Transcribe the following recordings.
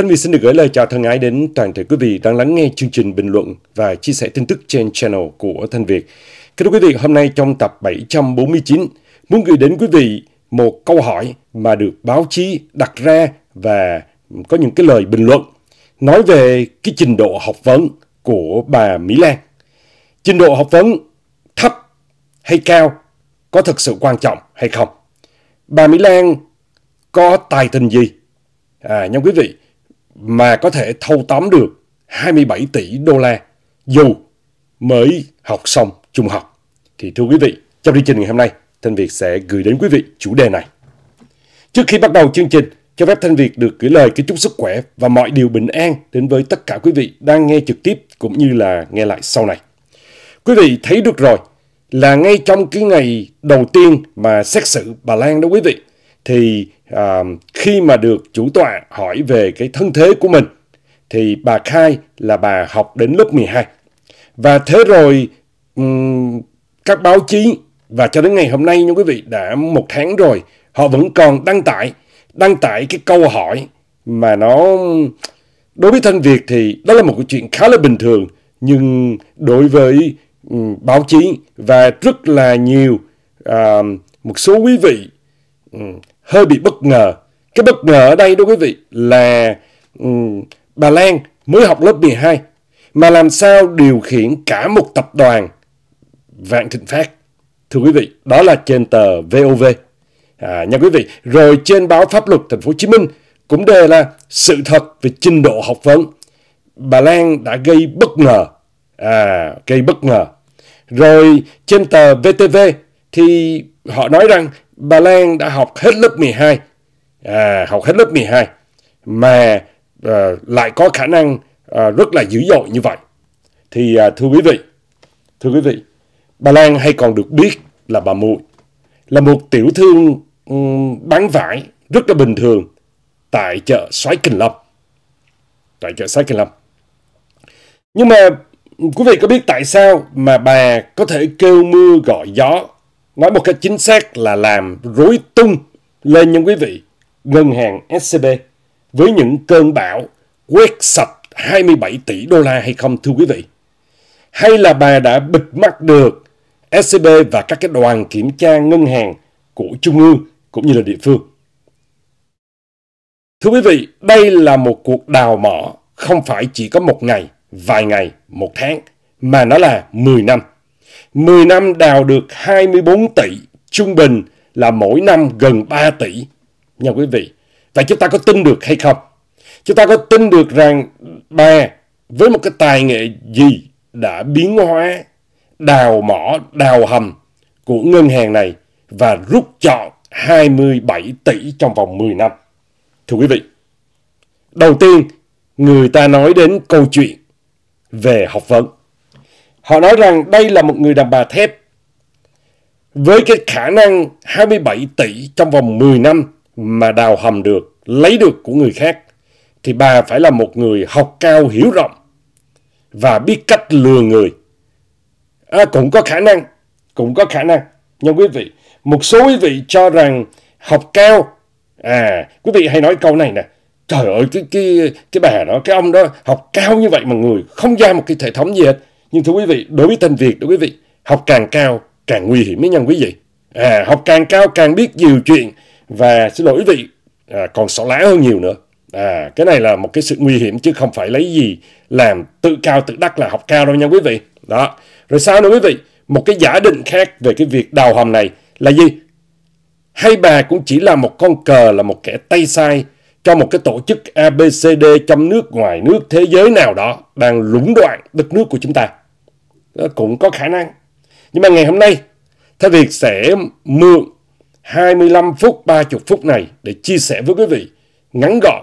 Thanh Mỹ xin được gửi lời chào thân ái đến toàn thể quý vị đang lắng nghe chương trình bình luận và chia sẻ tin tức trên channel của Thanh Việt. Kính thưa quý vị, hôm nay trong tập 749, muốn gửi đến quý vị một câu hỏi mà được báo chí đặt ra và có những cái lời bình luận nói về cái trình độ học vấn của bà Mỹ Lan. Trình độ học vấn thấp hay cao có thực sự quan trọng hay không? Bà Mỹ Lan có tài tình gì? À, nhưng quý vị, mà có thể thâu tóm được 27 tỷ đô la dù mới học xong trung học. Thì thưa quý vị, trong chương trình ngày hôm nay, Thanh Việt sẽ gửi đến quý vị chủ đề này. Trước khi bắt đầu chương trình, cho phép Thanh Việt được gửi lời kính chúc sức khỏe và mọi điều bình an đến với tất cả quý vị đang nghe trực tiếp cũng như là nghe lại sau này. Quý vị thấy được rồi, là ngay trong cái ngày đầu tiên mà xét xử bà Lan đó quý vị, thì à, khi mà được chủ tọa hỏi về cái thân thế của mình thì bà khai là bà học đến lớp 12. Và thế rồi um, các báo chí và cho đến ngày hôm nay những quý vị đã một tháng rồi họ vẫn còn đăng tải đăng tải cái câu hỏi mà nó đối với thân Việt thì đó là một cái chuyện khá là bình thường nhưng đối với um, báo chí và rất là nhiều uh, một số quý vị um, hơi bị bất ngờ. Cái bất ngờ ở đây đó quý vị là um, bà Lan mới học lớp 12 mà làm sao điều khiển cả một tập đoàn vạn thịnh phát. Thưa quý vị, đó là trên tờ VOV. À, nha quý vị, rồi trên báo pháp luật thành phố Hồ Chí Minh cũng đề là sự thật về trình độ học vấn. Bà Lan đã gây bất ngờ. À, gây bất ngờ. Rồi trên tờ VTV thì họ nói rằng Bà Lan đã học hết lớp 12, à, học hết lớp 12 mà à, lại có khả năng à, rất là dữ dội như vậy. Thì à, thưa quý vị, thưa quý vị, bà Lan hay còn được biết là bà Mùi, là một tiểu thương um, bán vải rất là bình thường tại chợ Soái Kinh Lâm. Tại chợ Soái Kinh Lâm. Nhưng mà quý vị có biết tại sao mà bà có thể kêu mưa gọi gió nói một cách chính xác là làm rối tung lên những quý vị ngân hàng SCB với những cơn bão quét sạch 27 tỷ đô la hay không thưa quý vị? Hay là bà đã bịt mắt được SCB và các cái đoàn kiểm tra ngân hàng của Trung ương cũng như là địa phương? Thưa quý vị, đây là một cuộc đào mỏ không phải chỉ có một ngày, vài ngày, một tháng, mà nó là 10 năm. 10 năm đào được 24 tỷ, trung bình là mỗi năm gần 3 tỷ. Nha quý vị, vậy chúng ta có tin được hay không? Chúng ta có tin được rằng bà với một cái tài nghệ gì đã biến hóa đào mỏ, đào hầm của ngân hàng này và rút chọn 27 tỷ trong vòng 10 năm. Thưa quý vị, đầu tiên người ta nói đến câu chuyện về học vấn. Họ nói rằng đây là một người đàn bà thép với cái khả năng 27 tỷ trong vòng 10 năm mà đào hầm được, lấy được của người khác, thì bà phải là một người học cao hiểu rộng và biết cách lừa người. À, cũng có khả năng, cũng có khả năng. Nhưng quý vị, một số quý vị cho rằng học cao, à, quý vị hay nói câu này nè, trời ơi, cái, cái, cái bà đó, cái ông đó học cao như vậy mà người không ra một cái hệ thống gì hết nhưng thưa quý vị, đối với thanh Việt, đối quý vị, học càng cao càng nguy hiểm với nhân quý vị. À, học càng cao càng biết nhiều chuyện và xin lỗi quý vị, à, còn xỏ lá hơn nhiều nữa. À, cái này là một cái sự nguy hiểm chứ không phải lấy gì làm tự cao tự đắc là học cao đâu nha quý vị. Đó. Rồi sao nữa quý vị? Một cái giả định khác về cái việc đào hầm này là gì? Hay bà cũng chỉ là một con cờ, là một kẻ tay sai cho một cái tổ chức ABCD trong nước ngoài nước thế giới nào đó đang lũng đoạn đất nước của chúng ta. Ờ, cũng có khả năng. Nhưng mà ngày hôm nay, Thái Việt sẽ mượn 25 phút, 30 phút này để chia sẻ với quý vị ngắn gọn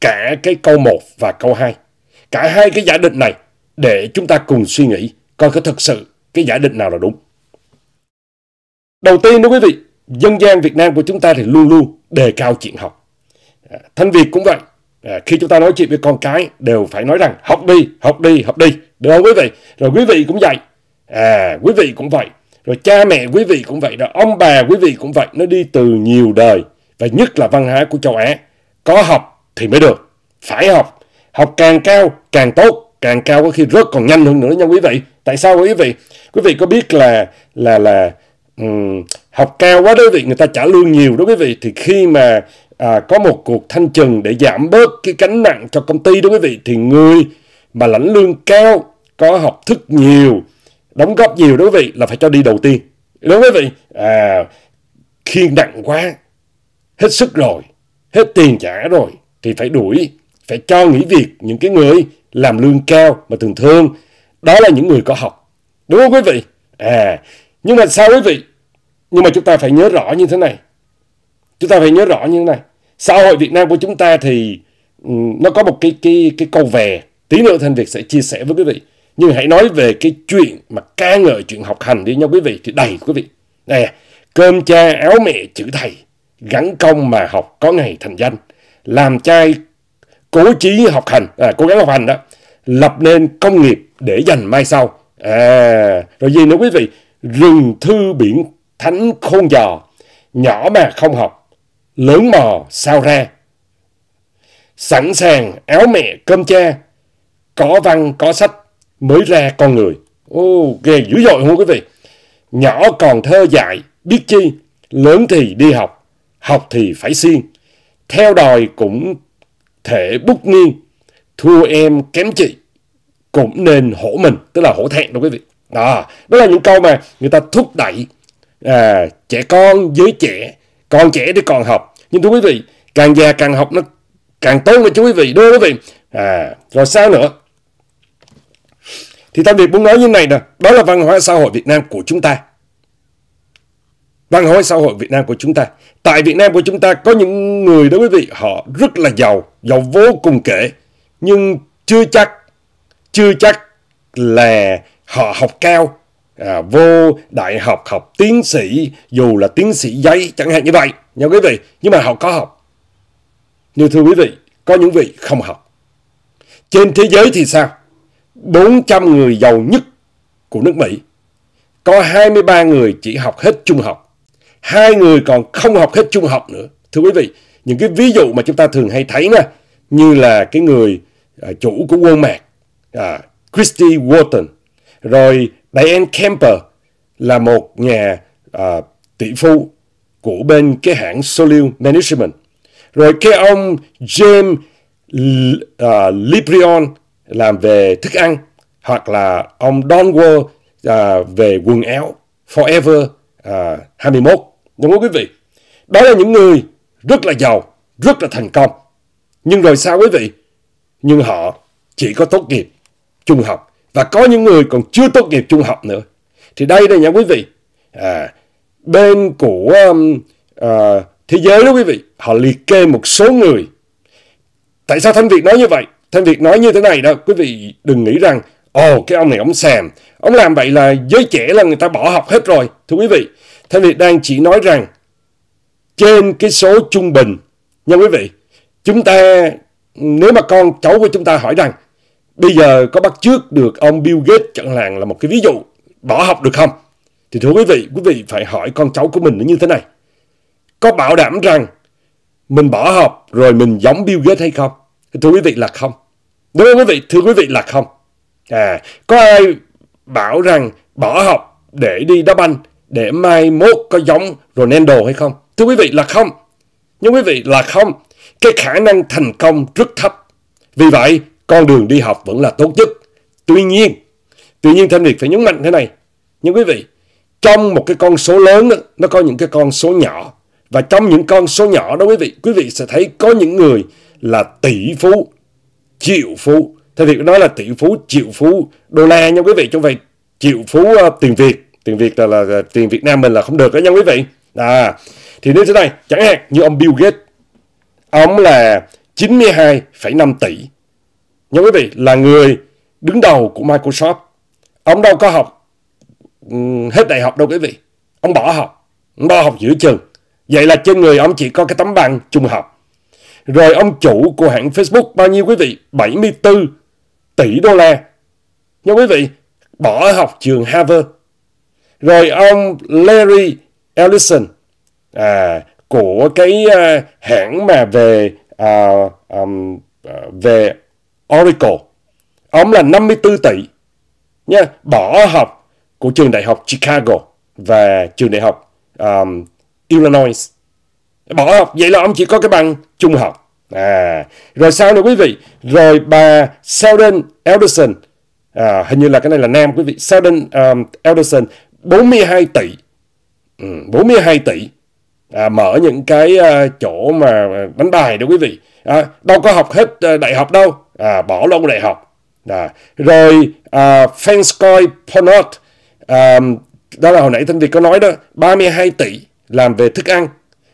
cả cái câu 1 và câu 2. Cả hai cái giả định này để chúng ta cùng suy nghĩ coi có thật sự cái giả định nào là đúng. Đầu tiên đó quý vị, dân gian Việt Nam của chúng ta thì luôn luôn đề cao chuyện học. À, Thanh Việt cũng vậy. À, khi chúng ta nói chuyện với con cái đều phải nói rằng học đi, học đi, học đi. Được không quý vị? Rồi quý vị cũng vậy. À, quý vị cũng vậy. Rồi cha mẹ quý vị cũng vậy. Rồi ông bà quý vị cũng vậy. Nó đi từ nhiều đời. Và nhất là văn hóa của châu Á. Có học thì mới được. Phải học. Học càng cao càng tốt. Càng cao có khi rớt còn nhanh hơn nữa nha quý vị. Tại sao quý vị? Quý vị có biết là là là um, học cao quá đó quý vị. Người ta trả lương nhiều đó quý vị. Thì khi mà à, có một cuộc thanh trừng để giảm bớt cái cánh nặng cho công ty đó quý vị. Thì người mà lãnh lương cao, có học thức nhiều, đóng góp nhiều đối với vị là phải cho đi đầu tiên. Đúng quý vị? À, khiên nặng quá, hết sức rồi, hết tiền trả rồi thì phải đuổi, phải cho nghỉ việc những cái người làm lương cao mà thường thường Đó là những người có học. Đúng không quý vị? À, nhưng mà sao quý vị? Nhưng mà chúng ta phải nhớ rõ như thế này. Chúng ta phải nhớ rõ như thế này. Xã hội Việt Nam của chúng ta thì ừ, nó có một cái cái cái câu về Tí nữa Thanh Việt sẽ chia sẻ với quý vị. Nhưng hãy nói về cái chuyện mà ca ngợi chuyện học hành đi nha quý vị thì đầy quý vị. Nè, cơm cha áo mẹ chữ thầy, gắn công mà học có ngày thành danh, làm trai cố chí học hành, à, cố gắng học hành đó, lập nên công nghiệp để dành mai sau. À, rồi gì nữa quý vị, rừng thư biển thánh khôn giò, nhỏ mà không học, lớn mò sao ra. Sẵn sàng áo mẹ cơm cha, có văn, có sách mới ra con người. Ô, ghê dữ dội không quý vị? Nhỏ còn thơ dạy biết chi, lớn thì đi học, học thì phải siêng. Theo đòi cũng thể bút nghiêng, thua em kém chị, cũng nên hổ mình, tức là hổ thẹn đó quý vị. Đó, đó là những câu mà người ta thúc đẩy à, trẻ con với trẻ, còn trẻ thì còn học. Nhưng thưa quý vị, càng già càng học nó càng tốt chú quý vị, đúng không quý vị? À, rồi sao nữa? Thì Tam Việt muốn nói như này nè, đó là văn hóa xã hội Việt Nam của chúng ta. Văn hóa xã hội Việt Nam của chúng ta. Tại Việt Nam của chúng ta có những người đó quý vị, họ rất là giàu, giàu vô cùng kể. Nhưng chưa chắc, chưa chắc là họ học cao, à, vô đại học học tiến sĩ, dù là tiến sĩ giấy chẳng hạn như vậy. Nha quý vị, nhưng mà họ có học. Như thưa quý vị, có những vị không học. Trên thế giới thì sao? 400 người giàu nhất của nước Mỹ, có 23 người chỉ học hết trung học, hai người còn không học hết trung học nữa. Thưa quý vị, những cái ví dụ mà chúng ta thường hay thấy nè, như là cái người à, chủ của Walmart, à, Christy Walton, rồi Diane Kemper là một nhà à, tỷ phú của bên cái hãng Solil Management. Rồi cái ông James uh, Librion làm về thức ăn hoặc là ông Don Wall à, về quần áo Forever à, 21 đúng không quý vị đó là những người rất là giàu rất là thành công nhưng rồi sao quý vị nhưng họ chỉ có tốt nghiệp trung học và có những người còn chưa tốt nghiệp trung học nữa thì đây đây nha quý vị à, bên của um, à, thế giới đó quý vị họ liệt kê một số người tại sao thanh việt nói như vậy Thanh Việt nói như thế này đó, quý vị đừng nghĩ rằng, ồ, oh, cái ông này ông xèm ông làm vậy là giới trẻ là người ta bỏ học hết rồi. Thưa quý vị, Thanh Việt đang chỉ nói rằng, trên cái số trung bình, nha quý vị, chúng ta, nếu mà con cháu của chúng ta hỏi rằng, bây giờ có bắt trước được ông Bill Gates chẳng hạn là một cái ví dụ, bỏ học được không? Thì thưa quý vị, quý vị phải hỏi con cháu của mình nó như thế này. Có bảo đảm rằng mình bỏ học rồi mình giống Bill Gates hay không? thưa quý vị là không. Đúng vâng, không vâng, quý vị? Thưa quý vị là không. À, có ai bảo rằng bỏ học để đi đá banh để mai mốt có giống Ronaldo hay không? Thưa quý vị là không. Nhưng quý vị là không. Cái khả năng thành công rất thấp. Vì vậy, con đường đi học vẫn là tốt nhất. Tuy nhiên, tuy nhiên Thanh Việt phải nhấn mạnh thế này. Nhưng quý vị, trong một cái con số lớn đó, nó có những cái con số nhỏ. Và trong những con số nhỏ đó quý vị, quý vị sẽ thấy có những người là tỷ phú, triệu phú. Thế Việt nói là tỷ phú, triệu phú đô la nha quý vị, chứ không phải triệu phú uh, tiền Việt. Tiền Việt là, là, là tiền Việt Nam mình là không được đó nha quý vị. À, thì nếu thế này, chẳng hạn như ông Bill Gates, ông là 92,5 tỷ. Nha quý vị, là người đứng đầu của Microsoft. Ông đâu có học hết đại học đâu quý vị. Ông bỏ học, ông bỏ học giữa chừng Vậy là trên người ông chỉ có cái tấm bằng trung học. Rồi ông chủ của hãng Facebook bao nhiêu quý vị? 74 tỷ đô la. Nha quý vị, bỏ học trường Harvard. Rồi ông Larry Ellison à, của cái uh, hãng mà về uh, um, về Oracle. Ông là 54 tỷ. Nha, bỏ học của trường đại học Chicago và trường đại học um, Illinois. Bỏ học, vậy là ông chỉ có cái bằng trung học. À, rồi sao nữa quý vị? Rồi bà Sheldon Elderson, à, hình như là cái này là nam quý vị, Sheldon um, Elderson, 42 tỷ. Ừ, 42 tỷ. À, mở những cái uh, chỗ mà à, đánh bài đó quý vị. À, đâu có học hết uh, đại học đâu. À, bỏ luôn đại học. À, rồi uh, Fenskoy Ponot, um, đó là hồi nãy Thanh Việt có nói đó, 32 tỷ làm về thức ăn.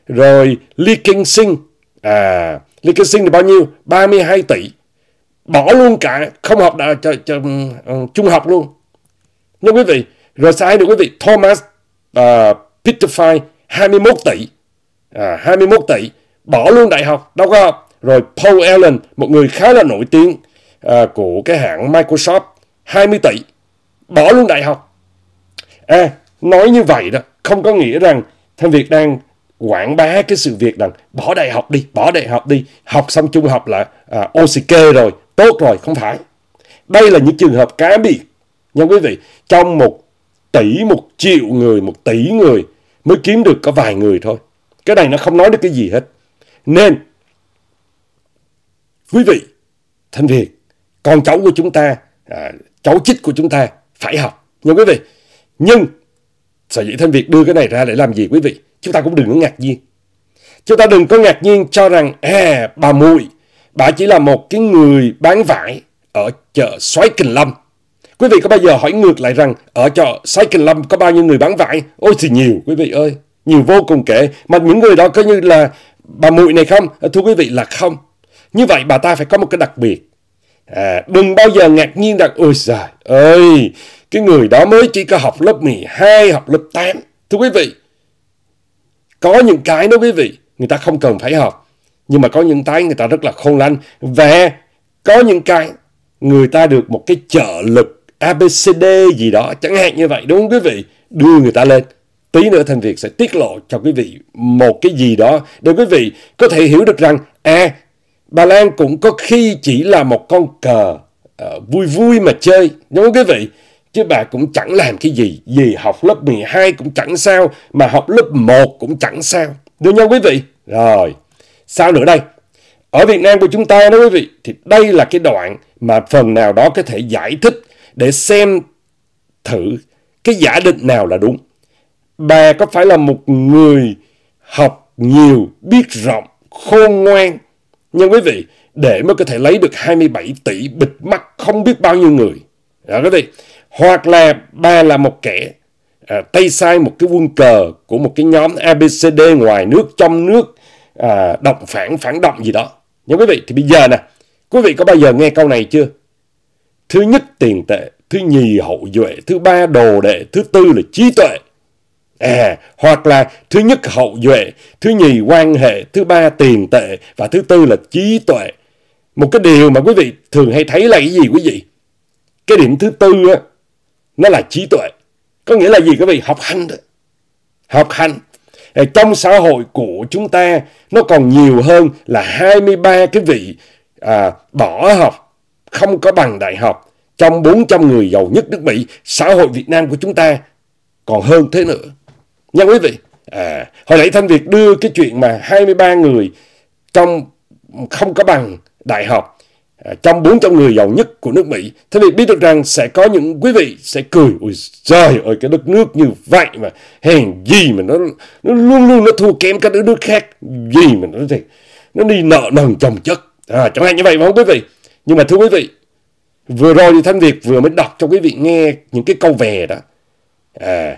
Rồi Lee Kinh Sinh, à, Lee Kinh Sinh thì bao nhiêu? 32 tỷ. Bỏ luôn cả, không học đà, ch, ch, ừ, ừ, trung học luôn. Nha quý vị, rồi sai được quý vị, Thomas uh, Pitterfy 21 tỷ. À, 21 tỷ, bỏ luôn đại học, đâu có học. Rồi Paul Allen, một người khá là nổi tiếng uh, của cái hãng Microsoft, 20 tỷ, bỏ luôn đại học. À, nói như vậy đó, không có nghĩa rằng Thanh Việt đang quảng bá cái sự việc rằng bỏ đại học đi, bỏ đại học đi, học xong trung học là à, OCK rồi, tốt rồi, không phải. Đây là những trường hợp cá biệt. Nha quý vị, trong một tỷ, một triệu người, một tỷ người mới kiếm được có vài người thôi. Cái này nó không nói được cái gì hết. Nên, quý vị, Thanh Việt, con cháu của chúng ta, à, cháu chích của chúng ta phải học. Nha quý vị, nhưng Sở dĩ Thanh việc đưa cái này ra để làm gì quý vị? Chúng ta cũng đừng có ngạc nhiên. Chúng ta đừng có ngạc nhiên cho rằng à, bà Mùi, bà chỉ là một cái người bán vải ở chợ Xoái Kình Lâm. Quý vị có bao giờ hỏi ngược lại rằng ở chợ Xoái Kình Lâm có bao nhiêu người bán vải? Ôi thì nhiều quý vị ơi, nhiều vô cùng kể. Mà những người đó có như là bà Mùi này không? À, thưa quý vị là không. Như vậy bà ta phải có một cái đặc biệt. À, đừng bao giờ ngạc nhiên rằng ôi trời ơi cái người đó mới chỉ có học lớp 12, học lớp 8. Thưa quý vị, có những cái đó quý vị, người ta không cần phải học. Nhưng mà có những cái người ta rất là khôn lanh. Và có những cái người ta được một cái trợ lực ABCD gì đó, chẳng hạn như vậy đúng không quý vị? Đưa người ta lên. Tí nữa Thành việc sẽ tiết lộ cho quý vị một cái gì đó để quý vị có thể hiểu được rằng à, Bà Lan cũng có khi chỉ là một con cờ uh, vui vui mà chơi, đúng không quý vị? Chứ bà cũng chẳng làm cái gì, vì học lớp 12 cũng chẳng sao, mà học lớp 1 cũng chẳng sao. Được nha quý vị? Rồi, sao nữa đây? Ở Việt Nam của chúng ta đó quý vị, thì đây là cái đoạn mà phần nào đó có thể giải thích để xem thử cái giả định nào là đúng. Bà có phải là một người học nhiều, biết rộng, khôn ngoan? Nhưng quý vị, để mới có thể lấy được 27 tỷ bịt mắt không biết bao nhiêu người. Đó quý vị hoặc là ba là một kẻ à, tay sai một cái quân cờ của một cái nhóm ABCD ngoài nước trong nước à, động phản phản động gì đó nhưng quý vị thì bây giờ nè quý vị có bao giờ nghe câu này chưa thứ nhất tiền tệ thứ nhì hậu duệ thứ ba đồ đệ thứ tư là trí tuệ à hoặc là thứ nhất hậu duệ thứ nhì quan hệ thứ ba tiền tệ và thứ tư là trí tuệ một cái điều mà quý vị thường hay thấy là cái gì quý vị cái điểm thứ tư á, nó là trí tuệ có nghĩa là gì các vị học hành thôi học hành ờ, trong xã hội của chúng ta nó còn nhiều hơn là 23 cái vị à, bỏ học không có bằng đại học trong 400 người giàu nhất nước Mỹ xã hội Việt Nam của chúng ta còn hơn thế nữa nha quý vị à, hồi nãy Thanh Việt đưa cái chuyện mà 23 người trong không có bằng đại học À, trong 400 người giàu nhất của nước Mỹ. Thế thì biết được rằng sẽ có những quý vị sẽ cười, ôi trời ơi cái đất nước như vậy mà hèn gì mà nó, nó luôn luôn nó thua kém các nước khác, gì mà nó thì nó đi nợ nần chồng chất. À, chẳng hạn như vậy mà không quý vị. Nhưng mà thưa quý vị, vừa rồi thì Thanh Việt vừa mới đọc cho quý vị nghe những cái câu về đó. À,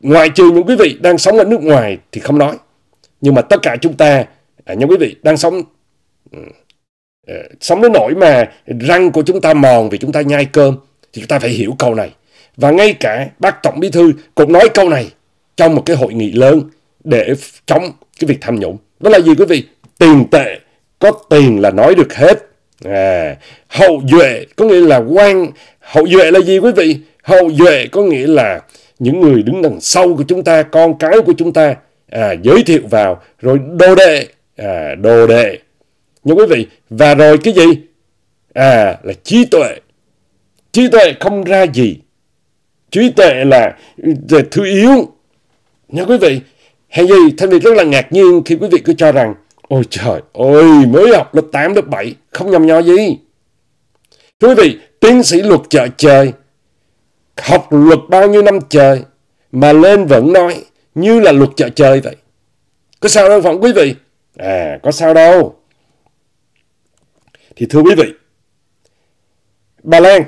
ngoại trừ những quý vị đang sống ở nước ngoài thì không nói. Nhưng mà tất cả chúng ta, à, những quý vị đang sống ừ, Ờ, sống đến nỗi mà răng của chúng ta mòn vì chúng ta nhai cơm thì chúng ta phải hiểu câu này và ngay cả bác tổng bí thư cũng nói câu này trong một cái hội nghị lớn để chống cái việc tham nhũng đó là gì quý vị tiền tệ có tiền là nói được hết à, hậu duệ có nghĩa là quan hậu duệ là gì quý vị hậu duệ có nghĩa là những người đứng đằng sau của chúng ta con cái của chúng ta à, giới thiệu vào rồi đồ đệ à, đồ đệ nhưng quý vị, và rồi cái gì? À, là trí tuệ. Trí tuệ không ra gì. Trí tuệ là, là thứ yếu. Nha quý vị, hay gì? Thanh Việt rất là ngạc nhiên khi quý vị cứ cho rằng Ôi trời ơi, mới học lớp 8, lớp 7, không nhầm nhò gì. quý vị, tiến sĩ luật chợ trời, học luật bao nhiêu năm trời, mà lên vẫn nói như là luật chợ trời vậy. Có sao đâu không quý vị? À, có sao đâu. Thì thưa quý vị, bà Lan,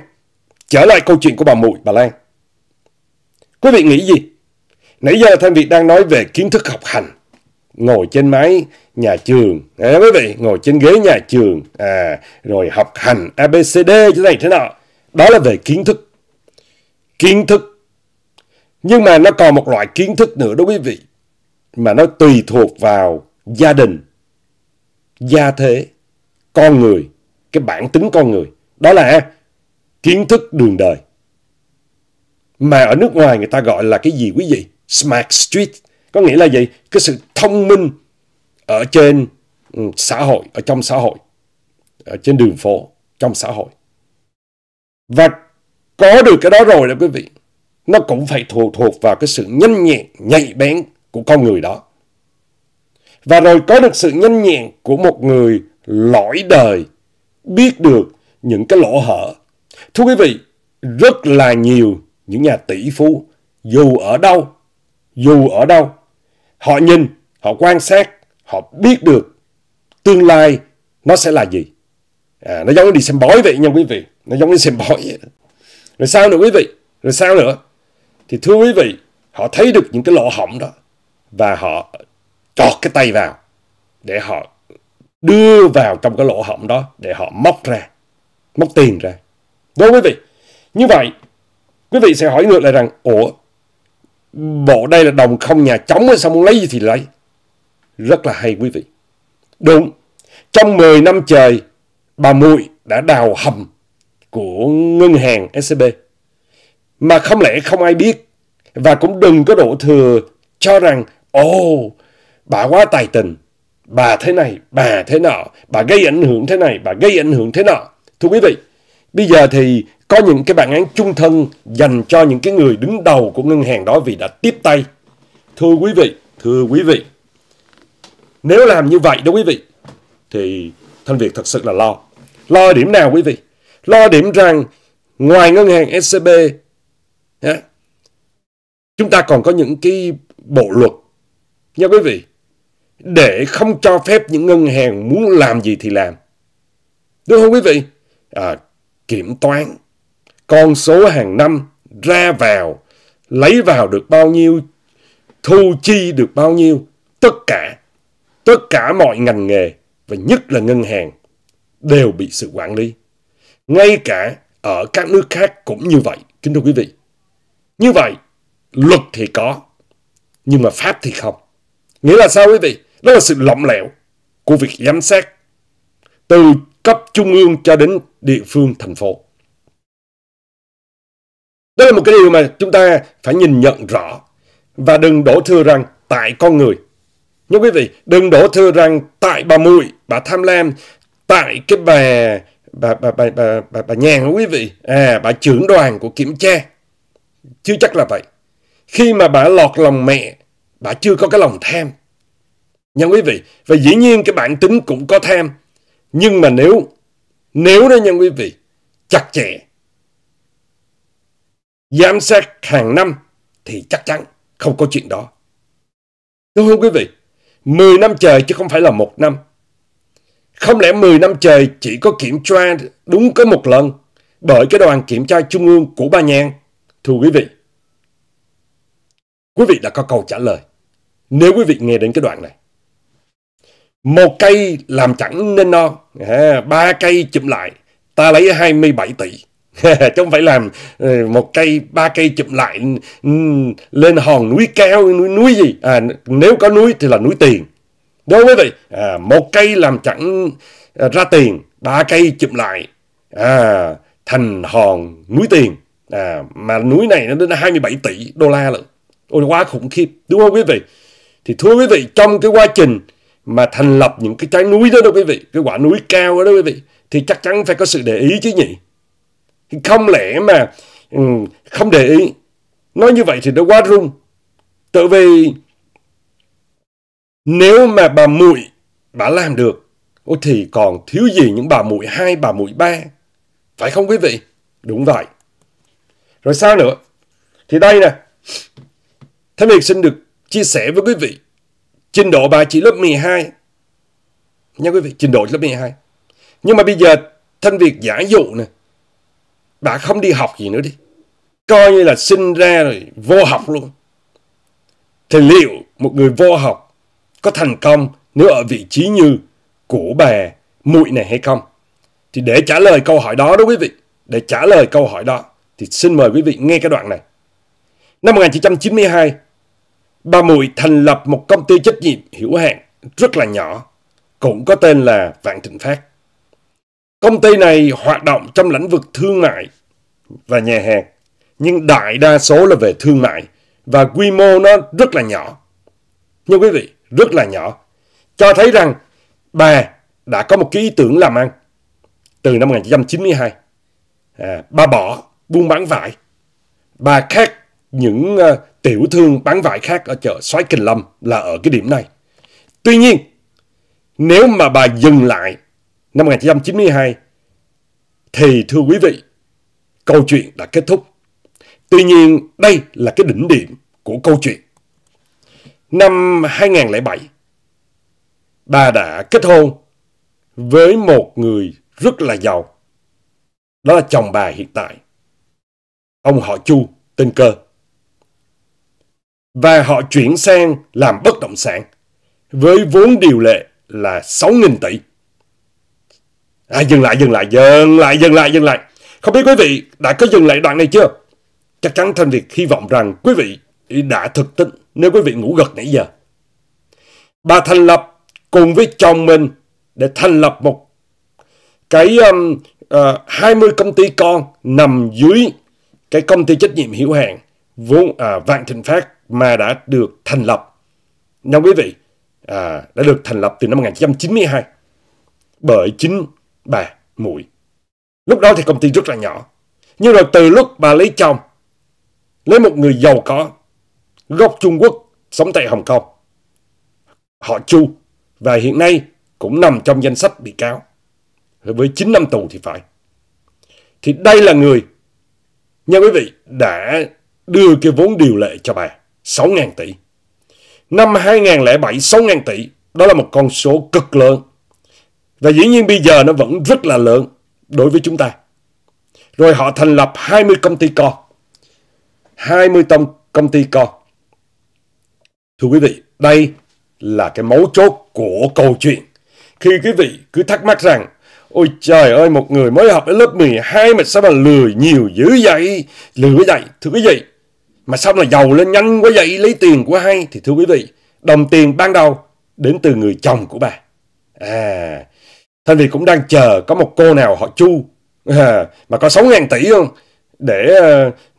trở lại câu chuyện của bà Mùi, bà Lan. Quý vị nghĩ gì? Nãy giờ Thanh Việt đang nói về kiến thức học hành, ngồi trên máy nhà trường, à, quý vị, ngồi trên ghế nhà trường, à, rồi học hành ABCD thế này thế nào Đó là về kiến thức. Kiến thức. Nhưng mà nó còn một loại kiến thức nữa đó quý vị, mà nó tùy thuộc vào gia đình, gia thế, con người cái bản tính con người. Đó là kiến thức đường đời. Mà ở nước ngoài người ta gọi là cái gì quý vị? Smart Street. Có nghĩa là gì? Cái sự thông minh ở trên ừ, xã hội, ở trong xã hội, ở trên đường phố, trong xã hội. Và có được cái đó rồi đó quý vị, nó cũng phải thuộc thuộc vào cái sự nhanh nhẹn, nhạy bén của con người đó. Và rồi có được sự nhanh nhẹn của một người lõi đời biết được những cái lỗ hở. Thưa quý vị, rất là nhiều những nhà tỷ phú dù ở đâu, dù ở đâu, họ nhìn, họ quan sát, họ biết được tương lai nó sẽ là gì. À, nó giống như đi xem bói vậy nha quý vị, nó giống như xem bói vậy. Rồi sao nữa quý vị, rồi sao nữa? Thì thưa quý vị, họ thấy được những cái lỗ hỏng đó và họ chọt cái tay vào để họ đưa vào trong cái lỗ hổng đó để họ móc ra, móc tiền ra. Đúng vâng, quý vị? Như vậy, quý vị sẽ hỏi ngược lại rằng, ủa, bộ đây là đồng không nhà trống sao muốn lấy gì thì lấy. Rất là hay quý vị. Đúng, trong 10 năm trời, bà Mụi đã đào hầm của ngân hàng SCB. Mà không lẽ không ai biết. Và cũng đừng có đổ thừa cho rằng, ồ, bà quá tài tình bà thế này, bà thế nọ, bà gây ảnh hưởng thế này, bà gây ảnh hưởng thế nọ. Thưa quý vị, bây giờ thì có những cái bản án chung thân dành cho những cái người đứng đầu của ngân hàng đó vì đã tiếp tay. Thưa quý vị, thưa quý vị, nếu làm như vậy đó quý vị, thì Thanh Việt thật sự là lo. Lo điểm nào quý vị? Lo điểm rằng ngoài ngân hàng SCB, chúng ta còn có những cái bộ luật. Nha quý vị, để không cho phép những ngân hàng muốn làm gì thì làm. Đúng không quý vị? À, kiểm toán, con số hàng năm ra vào, lấy vào được bao nhiêu, thu chi được bao nhiêu, tất cả, tất cả mọi ngành nghề và nhất là ngân hàng đều bị sự quản lý. Ngay cả ở các nước khác cũng như vậy, kính thưa quý vị. Như vậy, luật thì có, nhưng mà pháp thì không. Nghĩa là sao quý vị? Đó là sự lỏng lẻo của việc giám sát từ cấp trung ương cho đến địa phương thành phố. Đó là một cái điều mà chúng ta phải nhìn nhận rõ và đừng đổ thừa rằng tại con người. Nhưng quý vị, đừng đổ thừa rằng tại bà Mùi, bà Tham Lam, tại cái bà bà bà bà bà bà, bà nhàn quý vị, à bà trưởng đoàn của kiểm tra. Chưa chắc là vậy. Khi mà bà lọt lòng mẹ, bà chưa có cái lòng tham nha quý vị. Và dĩ nhiên cái bản tính cũng có tham. Nhưng mà nếu, nếu đó nha quý vị, chặt chẽ, giám sát hàng năm thì chắc chắn không có chuyện đó. Đúng không quý vị? 10 năm trời chứ không phải là một năm. Không lẽ 10 năm trời chỉ có kiểm tra đúng có một lần bởi cái đoàn kiểm tra trung ương của Ba Nhan? Thưa quý vị, quý vị đã có câu trả lời nếu quý vị nghe đến cái đoạn này một cây làm chẳng nên non à, ba cây chụm lại ta lấy 27 tỷ chứ không phải làm ừ, một cây ba cây chụm lại ừ, lên hòn núi cao núi núi gì à, nếu có núi thì là núi tiền đúng quý vị à, một cây làm chẳng à, ra tiền ba cây chụm lại à, thành hòn núi tiền à, mà núi này nó đến 27 tỷ đô la lận ôi quá khủng khiếp đúng không quý vị thì thưa quý vị trong cái quá trình mà thành lập những cái trái núi đó đó quý vị, cái quả núi cao đó, đó quý vị, thì chắc chắn phải có sự để ý chứ nhỉ. Không lẽ mà ừ, không để ý, nói như vậy thì nó quá rung. Tự vì nếu mà bà muội bà làm được, thì còn thiếu gì những bà muội hai, bà muội ba. Phải không quý vị? Đúng vậy. Rồi sao nữa? Thì đây nè. Thế mình xin được chia sẻ với quý vị Trình độ bà chỉ lớp 12. Nha quý vị, trình độ lớp 12. Nhưng mà bây giờ thanh Việt giả dụ nè. Bà không đi học gì nữa đi. Coi như là sinh ra rồi vô học luôn. Thì liệu một người vô học có thành công nếu ở vị trí như của bà muội này hay không? Thì để trả lời câu hỏi đó đó quý vị, để trả lời câu hỏi đó thì xin mời quý vị nghe cái đoạn này. Năm 1992, bà Mùi thành lập một công ty trách nhiệm hữu hạn rất là nhỏ, cũng có tên là Vạn Thịnh Phát. Công ty này hoạt động trong lĩnh vực thương mại và nhà hàng, nhưng đại đa số là về thương mại và quy mô nó rất là nhỏ. nhưng quý vị, rất là nhỏ. Cho thấy rằng bà đã có một cái ý tưởng làm ăn từ năm 1992. À, bà bỏ buôn bán vải. Bà khác những uh, tiểu thương bán vải khác ở chợ Soái Kình Lâm là ở cái điểm này. Tuy nhiên, nếu mà bà dừng lại năm 1992, thì thưa quý vị, câu chuyện đã kết thúc. Tuy nhiên, đây là cái đỉnh điểm của câu chuyện. Năm 2007, bà đã kết hôn với một người rất là giàu. Đó là chồng bà hiện tại. Ông họ Chu tên Cơ và họ chuyển sang làm bất động sản với vốn điều lệ là 6.000 tỷ. À, dừng lại, dừng lại, dừng lại, dừng lại, dừng lại. Không biết quý vị đã có dừng lại đoạn này chưa? Chắc chắn Thanh Việt hy vọng rằng quý vị đã thực tính nếu quý vị ngủ gật nãy giờ. Bà thành lập cùng với chồng mình để thành lập một cái um, uh, ờ, 20 công ty con nằm dưới cái công ty trách nhiệm hữu hạn vốn uh, Vạn Thịnh Phát mà đã được thành lập. Nha quý vị, à, đã được thành lập từ năm 1992 bởi chính bà Mụi. Lúc đó thì công ty rất là nhỏ. Nhưng rồi từ lúc bà lấy chồng, lấy một người giàu có, gốc Trung Quốc, sống tại Hồng Kông. Họ Chu và hiện nay cũng nằm trong danh sách bị cáo. Với 9 năm tù thì phải. Thì đây là người, nha quý vị, đã đưa cái vốn điều lệ cho bà. 6.000 tỷ. Năm 2007, 6.000 tỷ, đó là một con số cực lớn. Và dĩ nhiên bây giờ nó vẫn rất là lớn đối với chúng ta. Rồi họ thành lập 20 công ty con. 20 tông công ty con. Thưa quý vị, đây là cái mấu chốt của câu chuyện. Khi quý vị cứ thắc mắc rằng Ôi trời ơi, một người mới học ở lớp 12 mà sao mà lười nhiều dữ vậy? Lười vậy thưa quý vị, mà sao nó giàu lên nhanh quá vậy lấy tiền của ai? Thì thưa quý vị, đồng tiền ban đầu đến từ người chồng của bà. À, Thanh Việt cũng đang chờ có một cô nào họ chu à, mà có 6 ngàn tỷ không? Để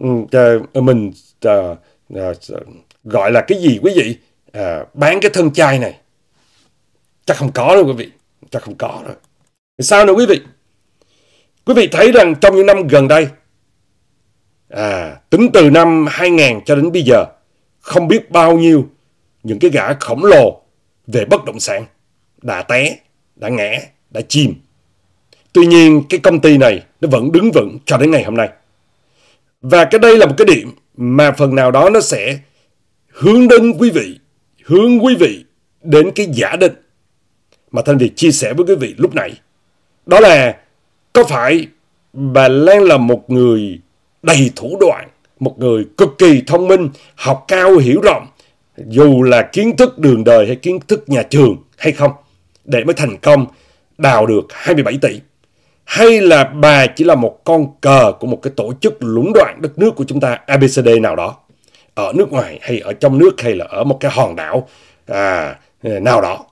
uh, uh, mình uh, uh, gọi là cái gì quý vị? Uh, bán cái thân chai này. Chắc không có đâu quý vị. Chắc không có rồi Sao nữa quý vị? Quý vị thấy rằng trong những năm gần đây, à, tính từ năm 2000 cho đến bây giờ không biết bao nhiêu những cái gã khổng lồ về bất động sản đã té, đã ngã, đã chìm. Tuy nhiên cái công ty này nó vẫn đứng vững cho đến ngày hôm nay. Và cái đây là một cái điểm mà phần nào đó nó sẽ hướng đến quý vị, hướng quý vị đến cái giả định mà Thanh Việt chia sẻ với quý vị lúc nãy. Đó là có phải bà Lan là một người đầy thủ đoạn, một người cực kỳ thông minh, học cao hiểu rộng, dù là kiến thức đường đời hay kiến thức nhà trường hay không, để mới thành công đào được 27 tỷ. Hay là bà chỉ là một con cờ của một cái tổ chức lũng đoạn đất nước của chúng ta ABCD nào đó, ở nước ngoài hay ở trong nước hay là ở một cái hòn đảo à, nào đó.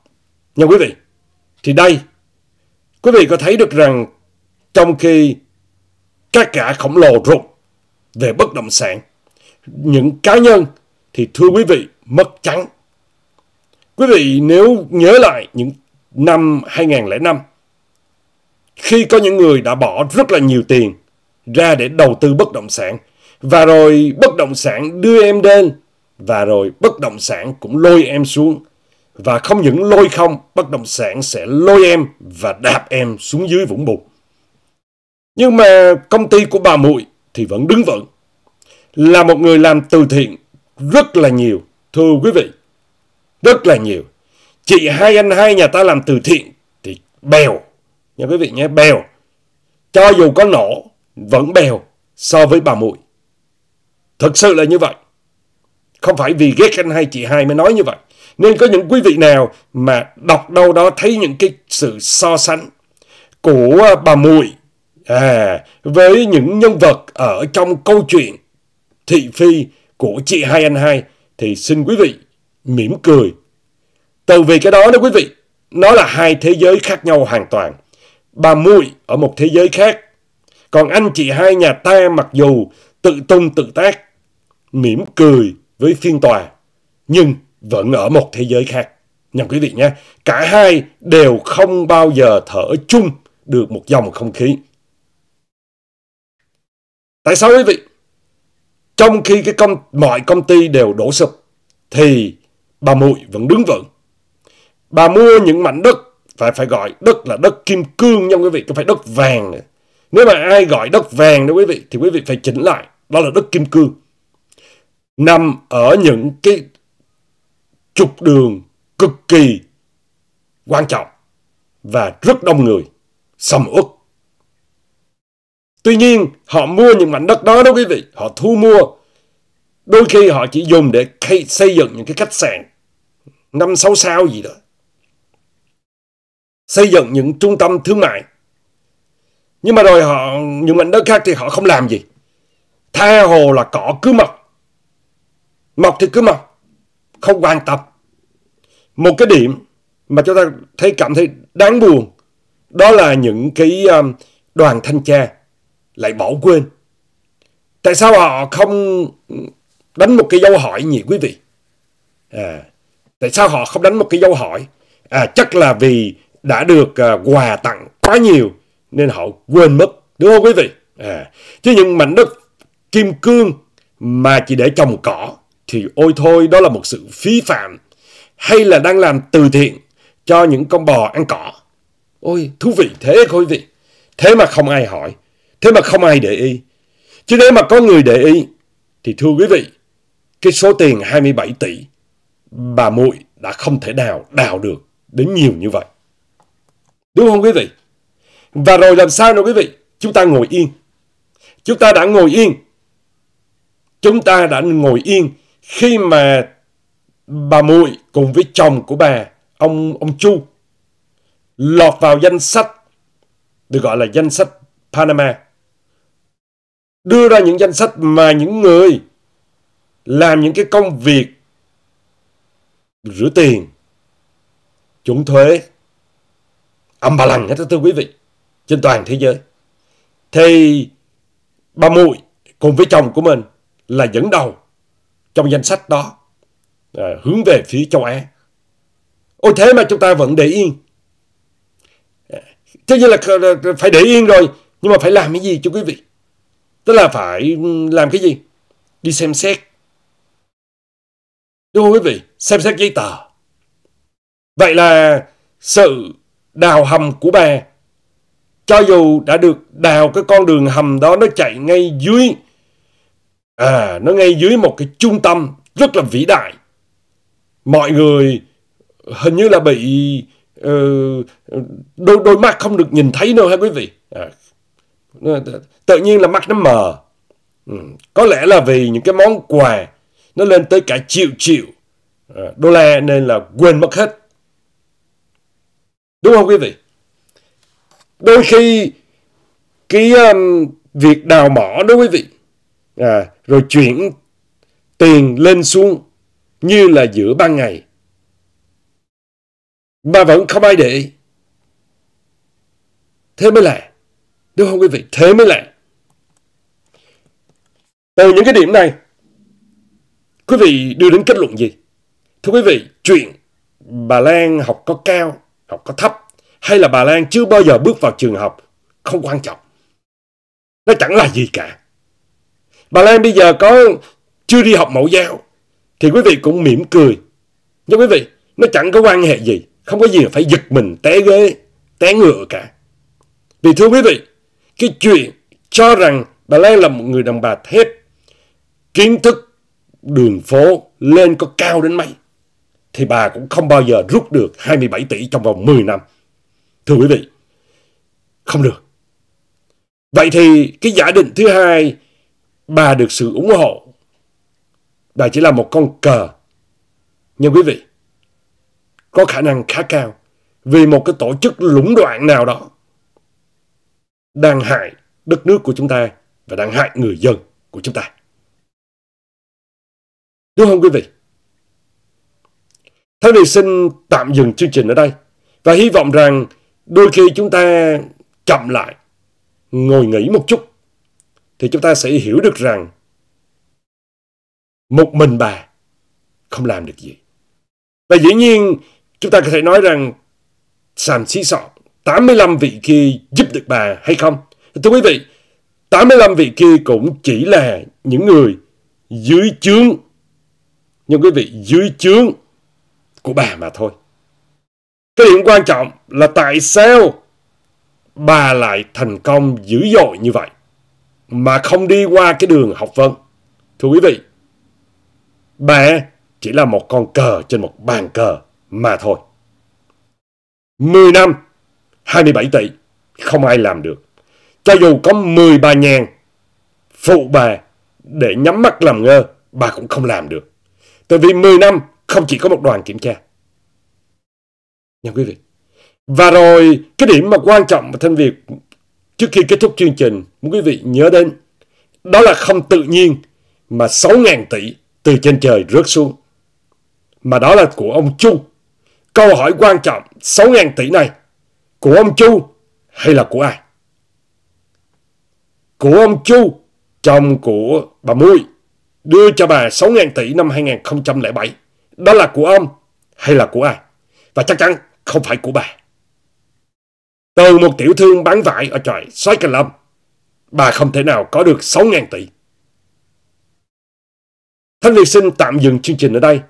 Nha quý vị, thì đây, quý vị có thấy được rằng trong khi các cả khổng lồ rụng về bất động sản, những cá nhân thì thưa quý vị mất trắng. Quý vị nếu nhớ lại những năm 2005, khi có những người đã bỏ rất là nhiều tiền ra để đầu tư bất động sản, và rồi bất động sản đưa em lên, và rồi bất động sản cũng lôi em xuống. Và không những lôi không, bất động sản sẽ lôi em và đạp em xuống dưới vũng bùn. Nhưng mà công ty của bà Mụi thì vẫn đứng vững. Là một người làm từ thiện rất là nhiều, thưa quý vị, rất là nhiều. Chị hai anh hai nhà ta làm từ thiện thì bèo, nha quý vị nhé, bèo. Cho dù có nổ, vẫn bèo so với bà Mụi. Thật sự là như vậy. Không phải vì ghét anh hai chị hai mới nói như vậy. Nên có những quý vị nào mà đọc đâu đó thấy những cái sự so sánh của à, bà Mùi À, với những nhân vật ở trong câu chuyện thị phi của chị hai anh hai thì xin quý vị mỉm cười. Từ vì cái đó đó quý vị, nó là hai thế giới khác nhau hoàn toàn. Bà Mụi ở một thế giới khác, còn anh chị hai nhà ta mặc dù tự tung tự tác, mỉm cười với phiên tòa, nhưng vẫn ở một thế giới khác. Nhầm quý vị nhé, cả hai đều không bao giờ thở chung được một dòng không khí. Tại sao quý vị? Trong khi cái công mọi công ty đều đổ sụp thì bà Mụi vẫn đứng vững. Bà mua những mảnh đất phải phải gọi đất là đất kim cương nha quý vị, không phải đất vàng. Nếu mà ai gọi đất vàng đó quý vị thì quý vị phải chỉnh lại, đó là đất kim cương. Nằm ở những cái trục đường cực kỳ quan trọng và rất đông người, sầm uất Tuy nhiên, họ mua những mảnh đất đó đó quý vị, họ thu mua. Đôi khi họ chỉ dùng để xây dựng những cái khách sạn 5 6 sao gì đó. Xây dựng những trung tâm thương mại. Nhưng mà rồi họ những mảnh đất khác thì họ không làm gì. Tha hồ là cỏ cứ mọc. Mọc thì cứ mọc, không quan tâm. Một cái điểm mà chúng ta thấy cảm thấy đáng buồn đó là những cái um, đoàn thanh tra lại bỏ quên. Tại sao họ không đánh một cái dấu hỏi nhỉ quý vị? À, tại sao họ không đánh một cái dấu hỏi? À, chắc là vì đã được à, quà tặng quá nhiều nên họ quên mất, đúng không quý vị? À, chứ những mảnh đất kim cương mà chỉ để trồng cỏ thì ôi thôi đó là một sự phí phạm hay là đang làm từ thiện cho những con bò ăn cỏ. Ôi, thú vị thế quý vị. Thế mà không ai hỏi. Thế mà không ai để ý. Chứ nếu mà có người để ý, thì thưa quý vị, cái số tiền 27 tỷ, bà muội đã không thể nào đào được đến nhiều như vậy. Đúng không quý vị? Và rồi làm sao nữa quý vị? Chúng ta ngồi yên. Chúng ta đã ngồi yên. Chúng ta đã ngồi yên khi mà bà muội cùng với chồng của bà, ông ông Chu, lọt vào danh sách được gọi là danh sách Panama đưa ra những danh sách mà những người làm những cái công việc rửa tiền, chuẩn thuế, âm bà lằng hết thưa quý vị, trên toàn thế giới. Thì bà Mụi cùng với chồng của mình là dẫn đầu trong danh sách đó à, hướng về phía châu Á. Ôi thế mà chúng ta vẫn để yên. À, thế như là phải để yên rồi, nhưng mà phải làm cái gì cho quý vị? Tức là phải ừ, làm cái gì? Đi xem xét. Đúng không quý vị? Xem xét giấy tờ. Vậy là sự đào hầm của bà cho dù đã được đào cái con đường hầm đó nó chạy ngay dưới à nó ngay dưới một cái trung tâm rất là vĩ đại mọi người hình như là bị uh, đôi đôi mắt không được nhìn thấy đâu ha quý vị à, tự nhiên là mắt nó mờ ừ, có lẽ là vì những cái món quà nó lên tới cả triệu triệu à, đô la nên là quên mất hết đúng không quý vị đôi khi cái um, việc đào mỏ đó quý vị à, rồi chuyển tiền lên xuống như là giữa ban ngày mà vẫn không ai để thế mới là Đúng không quý vị? Thế mới lạ. Từ những cái điểm này, quý vị đưa đến kết luận gì? Thưa quý vị, chuyện bà Lan học có cao, học có thấp, hay là bà Lan chưa bao giờ bước vào trường học, không quan trọng. Nó chẳng là gì cả. Bà Lan bây giờ có chưa đi học mẫu giáo, thì quý vị cũng mỉm cười. Nhưng quý vị, nó chẳng có quan hệ gì, không có gì phải giật mình té ghế, té ngựa cả. Vì thưa quý vị, cái chuyện cho rằng Bà Lan là một người đàn bà thép, kiến thức đường phố lên có cao đến mấy, thì bà cũng không bao giờ rút được 27 tỷ trong vòng 10 năm. Thưa quý vị, không được. Vậy thì cái giả định thứ hai, bà được sự ủng hộ. Bà chỉ là một con cờ. Nhưng quý vị, có khả năng khá cao vì một cái tổ chức lũng đoạn nào đó đang hại đất nước của chúng ta và đang hại người dân của chúng ta. Đúng không quý vị? Thế thì xin tạm dừng chương trình ở đây và hy vọng rằng đôi khi chúng ta chậm lại, ngồi nghỉ một chút thì chúng ta sẽ hiểu được rằng một mình bà không làm được gì. Và dĩ nhiên chúng ta có thể nói rằng sàm xí sọ 85 vị kia giúp được bà hay không? Thưa quý vị, 85 vị kia cũng chỉ là những người dưới chướng, nhưng quý vị dưới chướng của bà mà thôi. Cái điểm quan trọng là tại sao bà lại thành công dữ dội như vậy mà không đi qua cái đường học vấn. Thưa quý vị, bà chỉ là một con cờ trên một bàn cờ mà thôi. 10 năm 27 tỷ. Không ai làm được. Cho dù có 10 bà nhàn phụ bà để nhắm mắt làm ngơ, bà cũng không làm được. Tại vì 10 năm không chỉ có một đoàn kiểm tra. Nha quý vị. Và rồi cái điểm mà quan trọng mà thân việc trước khi kết thúc chương trình muốn quý vị nhớ đến đó là không tự nhiên mà 6.000 tỷ từ trên trời rớt xuống. Mà đó là của ông Chu. Câu hỏi quan trọng 6.000 tỷ này của ông Chu hay là của ai? Của ông Chu, chồng của bà Mui, đưa cho bà 6.000 tỷ năm 2007. Đó là của ông hay là của ai? Và chắc chắn không phải của bà. Từ một tiểu thương bán vải ở trại Xoái Cà Lâm, bà không thể nào có được 6.000 tỷ. Thanh Việt xin tạm dừng chương trình ở đây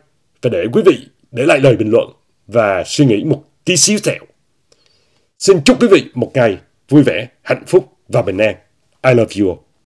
và để quý vị để lại lời bình luận và suy nghĩ một tí xíu xẹo. Xin chúc quý vị một ngày vui vẻ, hạnh phúc và bình an. I love you all.